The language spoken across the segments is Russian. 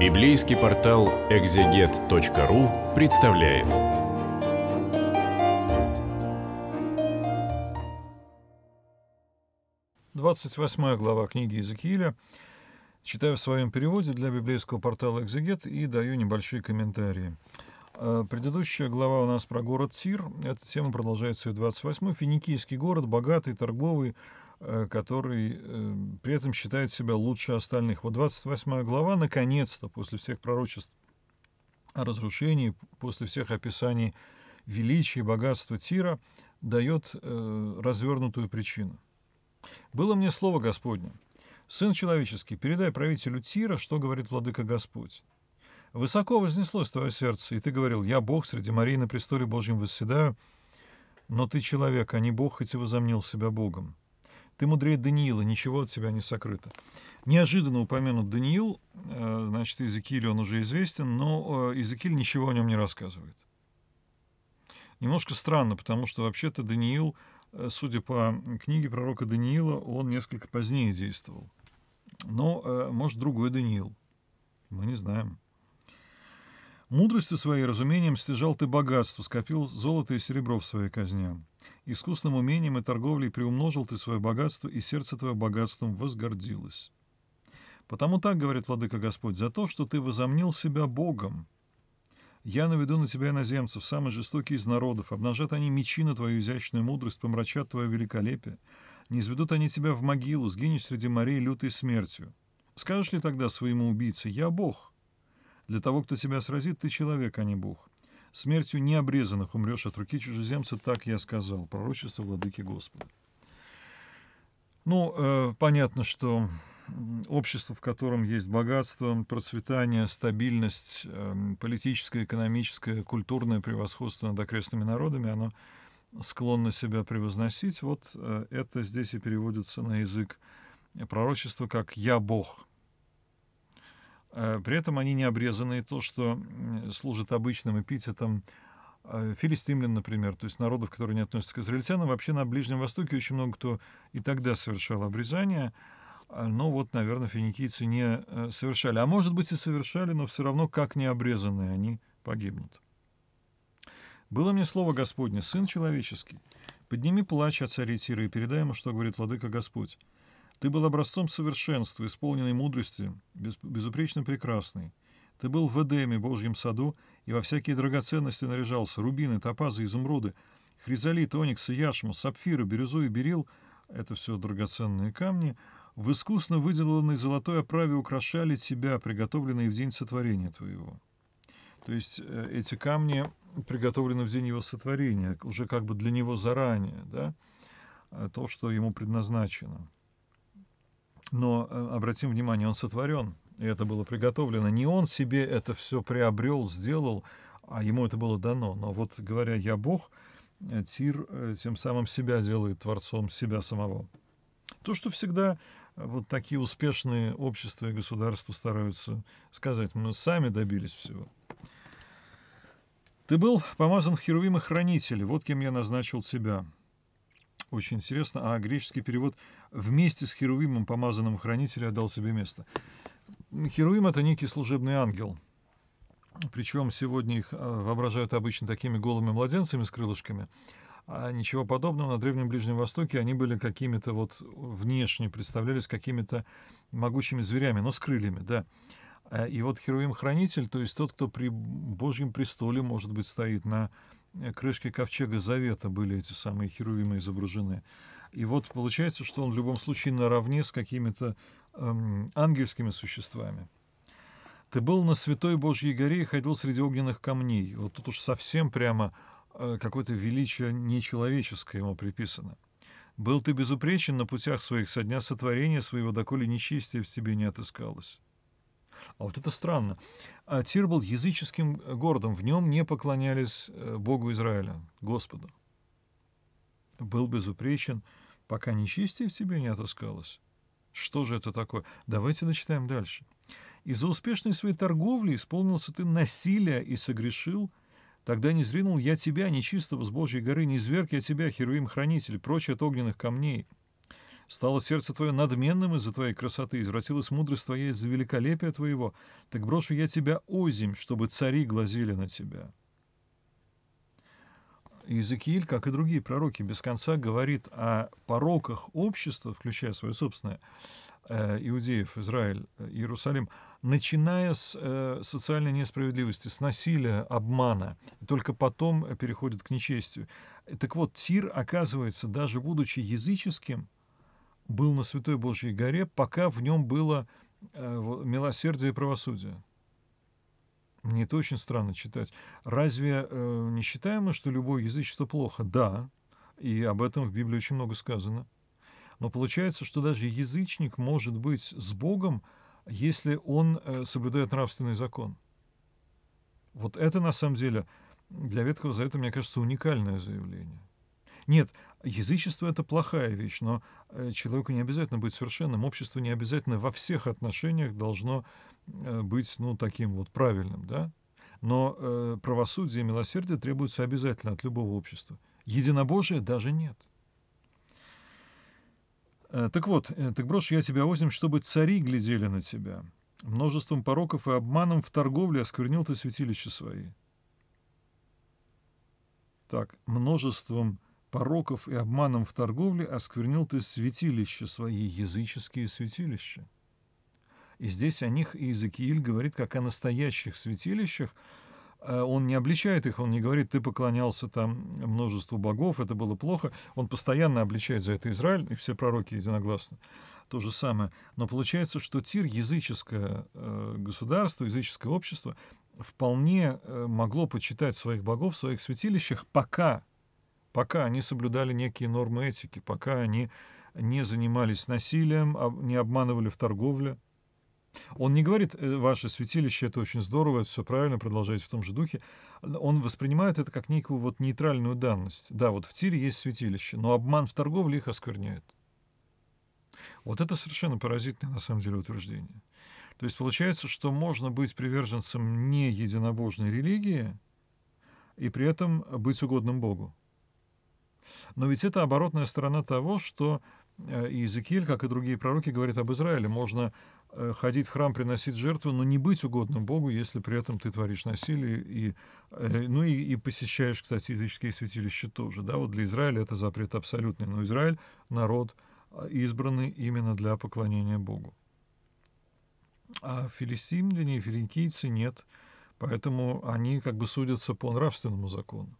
Библейский портал экзегет.ру представляет. Двадцать восьмая глава книги Иезекииля. Читаю в своем переводе для библейского портала «Экзегет» и даю небольшие комментарии. А, предыдущая глава у нас про город Тир. Эта тема продолжается и в 28-й. Финикийский город, богатый, торговый, Э, который эм, при этом считает себя лучше остальных. Вот 28 глава, наконец-то, после всех пророчеств о разрушении, после всех описаний величия и богатства Тира, дает э, развернутую причину. «Было мне слово Господне, Сын человеческий, передай правителю Тира, что говорит владыка Господь. Высоко вознеслось твое сердце, и ты говорил, я Бог, среди морей на престоле Божьем восседаю, но ты человек, а не Бог, хоть и возомнил себя Богом. Ты мудрее Даниила, ничего от тебя не сокрыто. Неожиданно упомянут Даниил, э, значит, Иезекииль он уже известен, но э, Иезекииль ничего о нем не рассказывает. Немножко странно, потому что вообще-то Даниил, э, судя по книге пророка Даниила, он несколько позднее действовал. Но, может, другой Даниил. Мы не знаем. Мудростью своей разумением стяжал ты богатство, скопил золото и серебро в своей казне. Искусным умением и торговлей приумножил ты свое богатство, и сердце твое богатством возгордилось. Потому так, говорит Владыка Господь, за то, что ты возомнил себя Богом. Я наведу на тебя иноземцев, самые жестокие из народов, обнажат они мечи на твою изящную мудрость, помрачат твое великолепие. Не изведут они тебя в могилу, сгинешь среди морей лютой смертью. Скажешь ли тогда своему убийце «Я Бог»? Для того, кто тебя сразит, ты человек, а не Бог. Смертью необрезанных умрешь от руки чужеземца, так я сказал, пророчество владыки Господа. Ну, э, понятно, что общество, в котором есть богатство, процветание, стабильность, эм, политическое, экономическое, культурное превосходство над окрестными народами, оно склонно себя превозносить. Вот э, это здесь и переводится на язык пророчества как «я Бог». Э, при этом они не обрезаны, то, что служит обычным эпитетом э, филистимлян, например, то есть народов, которые не относятся к израильтянам. Вообще на Ближнем Востоке очень много кто и тогда совершал обрезание, э, но вот, наверное, финикийцы не совершали. А может быть и совершали, но все равно как не обрезанные они погибнут. «Было мне слово Господне, Сын Человеческий, подними плач от царя Тира и передай ему, что говорит Владыка Господь. Ты был образцом совершенства, исполненной мудрости, безупречно прекрасный. Ты был в Эдеме, Божьем саду, и во всякие драгоценности наряжался, рубины, топазы, изумруды, хризолит, ониксы, яшма, сапфиры, бирюзу и берил — это все драгоценные камни — в искусно выделанной золотой оправе украшали тебя, приготовленные в день сотворения твоего. То есть э, эти камни приготовлены в день его сотворения, уже как бы для него заранее, да, э, то, что ему предназначено. Но э, обратим внимание, он сотворен, и это было приготовлено. Не он себе это все приобрел, сделал, а ему это было дано. Но вот говоря «я Бог», э, Тир э, тем самым себя делает творцом себя самого. То, что всегда вот такие успешные общества и государства стараются сказать, мы сами добились всего. Ты был помазан в Херувима хранители, вот кем я назначил тебя. Очень интересно. А греческий перевод «вместе с Херувимом, помазанным хранителя, отдал себе место». Херувим — это некий служебный ангел. Причем сегодня их а, воображают обычно такими голыми младенцами с крылышками. А ничего подобного на Древнем Ближнем Востоке они были какими-то вот внешне, представлялись какими-то могучими зверями, но с крыльями, да. Э, и вот Херувим-хранитель, то есть тот, кто при Божьем престоле, может быть, стоит на Э, крышки ковчега Завета были эти самые херувимы изображены. И вот получается, что он в любом случае наравне с какими-то эм, ангельскими существами. Ты был на Святой Божьей горе и ходил среди огненных камней. Вот тут уж совсем прямо э, какое-то величие нечеловеческое ему приписано. Был ты безупречен на путях своих со дня сотворения своего, доколе нечестие в тебе не отыскалось. А вот это странно. А Тир был языческим э, городом, в нем не поклонялись э, Богу Израиля, Господу. Был безупречен, пока нечистие в тебе не отыскалось. Что же это такое? Давайте начитаем дальше. «Из-за успешной своей торговли исполнился ты насилия и согрешил, Тогда не зринул я тебя, нечистого, с Божьей горы, не зверг я тебя, Херувим-хранитель, прочь от огненных камней. Стало сердце твое надменным из-за твоей красоты, извратилась мудрость твоя из-за великолепия твоего, так брошу я тебя озимь, чтобы цари глазели на тебя». Иезекииль, как и другие пророки, без конца говорит о пороках общества, включая свое собственное, э, иудеев, Израиль, э, Иерусалим, начиная с э, социальной несправедливости, с насилия, обмана, и только потом э, переходит к нечестию. Так вот, Тир, оказывается, даже будучи языческим, был на Святой Божьей горе, пока в нем было э, милосердие и правосудие. Мне это очень странно читать. Разве э, не считаем мы, что любое язычество плохо? Да, и об этом в Библии очень много сказано. Но получается, что даже язычник может быть с Богом, если он э, соблюдает нравственный закон. Вот это на самом деле для Ветхого Завета, мне кажется, уникальное заявление. Нет, язычество — это плохая вещь, но э, человеку не обязательно быть совершенным, общество не обязательно во всех отношениях должно э, быть, ну, таким вот правильным, да? Но э, правосудие и милосердие требуются обязательно от любого общества. Единобожие даже нет. Э, так вот, э, так брошь я тебя возим, чтобы цари глядели на тебя. Множеством пороков и обманом в торговле осквернил ты святилища свои. Так, множеством пороков и обманом в торговле осквернил ты святилище свои, языческие святилища. И здесь о них Иезекииль говорит как о настоящих святилищах. А он не обличает их, он не говорит, ты поклонялся там множеству богов, это было плохо. Он постоянно обличает за это Израиль, и все пророки единогласно. То же самое. Но получается, что Тир, языческое э, государство, языческое общество, вполне э, могло почитать своих богов в своих святилищах, пока пока они соблюдали некие нормы этики, пока они не занимались насилием, не обманывали в торговле. Он не говорит, э, ваше святилище, это очень здорово, это все правильно, продолжайте в том же духе. Он воспринимает это как некую вот нейтральную данность. Да, вот в Тире есть святилище, но обман в торговле их оскверняет. Вот это совершенно поразительное, на самом деле, утверждение. То есть получается, что можно быть приверженцем не единобожной религии и при этом быть угодным Богу. Но ведь это оборотная сторона того, что э, Иезекииль, как и другие пророки, говорит об Израиле. Можно э, ходить в храм, приносить жертву, но не быть угодным Богу, если при этом ты творишь насилие. И, э, ну и, и посещаешь, кстати, языческие святилища тоже. Да? Вот для Израиля это запрет абсолютный. Но Израиль — народ, а, избранный именно для поклонения Богу. А филистимляне и финикийцы нет, поэтому они как бы судятся по нравственному закону.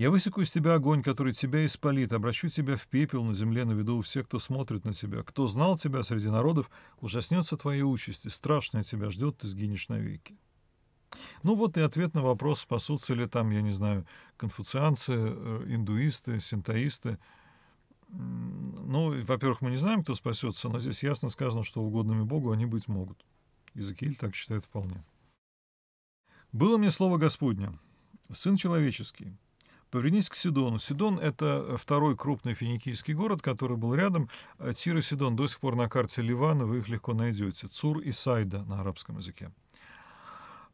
Я высеку из тебя огонь, который тебя испалит, обращу тебя в пепел на земле на виду у всех, кто смотрит на тебя. Кто знал тебя среди народов, ужаснется твоей участи, страшное тебя ждет, ты сгинешь навеки. Ну вот и ответ на вопрос, спасутся ли там, я не знаю, конфуцианцы, э, индуисты, синтоисты. Ну, во-первых, мы не знаем, кто спасется, но здесь ясно сказано, что угодными Богу они быть могут. Иезекииль так считает вполне. «Было мне слово Господне, Сын человеческий, Повернись к Сидону. Сидон — это второй крупный финикийский город, который был рядом. Э, Тир и Сидон до сих пор на карте Ливана, вы их легко найдете. Цур и Сайда на арабском языке.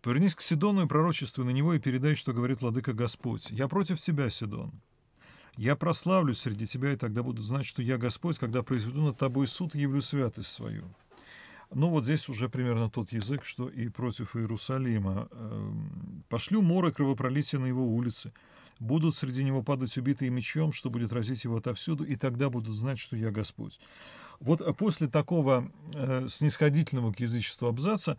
Повернись к Сидону и пророчествуй на него и передай, что говорит владыка Господь. «Я против тебя, Сидон, я прославлюсь среди тебя, и тогда будут знать, что я Господь, когда произведу над тобой суд и явлю святость свою. Ну вот здесь уже примерно тот язык, что и против Иерусалима. Эм, «Пошлю море кровопролития на его улице, Будут среди него падать убитые мечом, что будет разить его отовсюду, и тогда будут знать, что я Господь. Вот э, после такого э, снисходительного к язычеству абзаца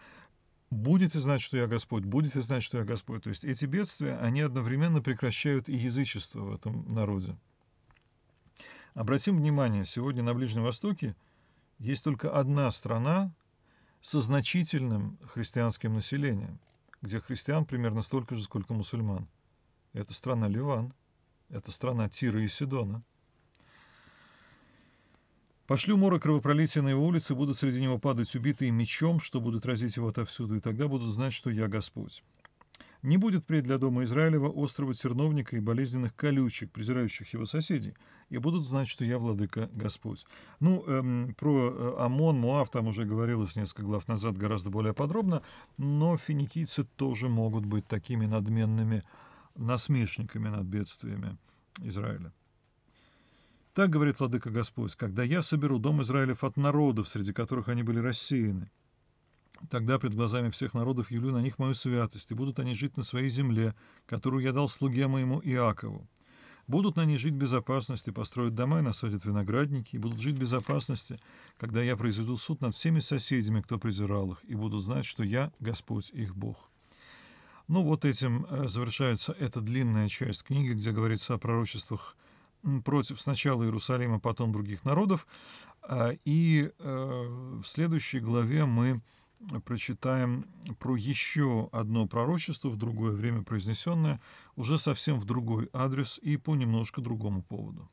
будете знать, что я Господь, будете знать, что я Господь. То есть эти бедствия, они одновременно прекращают и язычество в этом народе. Обратим внимание, сегодня на Ближнем Востоке есть только одна страна со значительным христианским населением, где христиан примерно столько же, сколько мусульман – это страна Ливан. Это страна Тира и Сидона. Пошлю море кровопролития на его улице, будут среди него падать убитые мечом, что будут разить его отовсюду, и тогда будут знать, что я Господь. Не будет пред для дома Израилева острова терновника и болезненных колючек, презирающих его соседей, и будут знать, что я владыка Господь. Ну, эм, про э, ОМОН, Муав там уже говорилось несколько глав назад гораздо более подробно, но финикийцы тоже могут быть такими надменными насмешниками над бедствиями Израиля. Так говорит Владыка Господь, когда я соберу дом Израилев от народов, среди которых они были рассеяны, тогда пред глазами всех народов явлю на них мою святость, и будут они жить на своей земле, которую я дал слуге моему Иакову. Будут на ней жить в безопасности, построят дома и насадят виноградники, и будут жить в безопасности, когда я произведу суд над всеми соседями, кто презирал их, и будут знать, что я Господь их Бог». Ну вот этим э, завершается эта длинная часть книги, где говорится о пророчествах против сначала Иерусалима, потом других народов. А, и э, в следующей главе мы прочитаем про еще одно пророчество, в другое время произнесенное, уже совсем в другой адрес и по немножко другому поводу.